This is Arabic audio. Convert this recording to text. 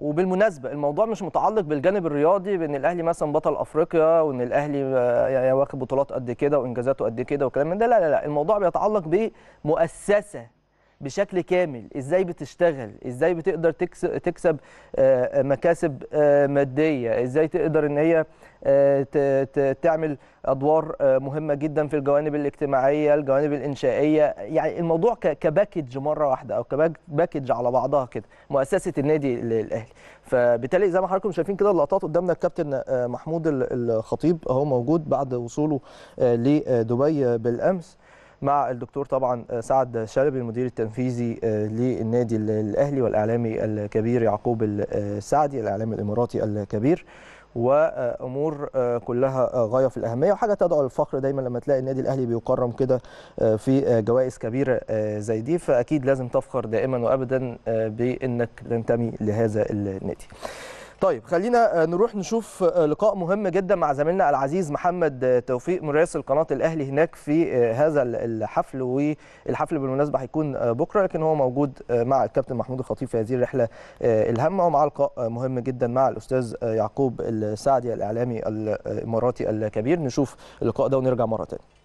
وبالمناسبه الموضوع مش متعلق بالجانب الرياضي بان الاهلي مثلا بطل افريقيا وان الاهلي واخد بطولات قد كده وانجازاته قد كده وكلام من ده لا لا لا الموضوع بيتعلق بمؤسسه بشكل كامل ازاي بتشتغل ازاي بتقدر تكسب آه، آه، مكاسب آه، ماديه ازاي تقدر ان هي تعمل ادوار مهمه جدا في الجوانب الاجتماعيه الجوانب الانشائيه يعني الموضوع كباكج مره واحده او كباكج على بعضها كده مؤسسه النادي الاهلي فبالتالي زي ما حضراتكم شايفين كده اللقطات قدامنا الكابتن محمود الخطيب اهو موجود بعد وصوله لدبي بالامس مع الدكتور طبعا آه، سعد شلبي المدير التنفيذي آه، للنادي الاهلي والاعلامي الكبير يعقوب السعدي آه، الاعلامي الاماراتي الكبير وامور كلها غايه في الاهميه وحاجه تدعو للفخر دايما لما تلاقي النادي الاهلي بيكرم كده في جوائز كبيره زي دي فاكيد لازم تفخر دائما وابدا بانك تنتمي لهذا النادي. طيب خلينا آه، نروح نشوف آه، لقاء مهم جدا مع زميلنا العزيز محمد آه، توفيق مراسل قناه الاهلي هناك في هذا الحفل والحفل بالمناسبه هيكون بكره لكن هو موجود مع الكابتن محمود الخطيب في هذه الرحله الهامه ومع لقاء مهم جدا مع الاستاذ يعقوب السعدي الاعلامي الاماراتي الكبير نشوف اللقاء ده ونرجع مره ثانيه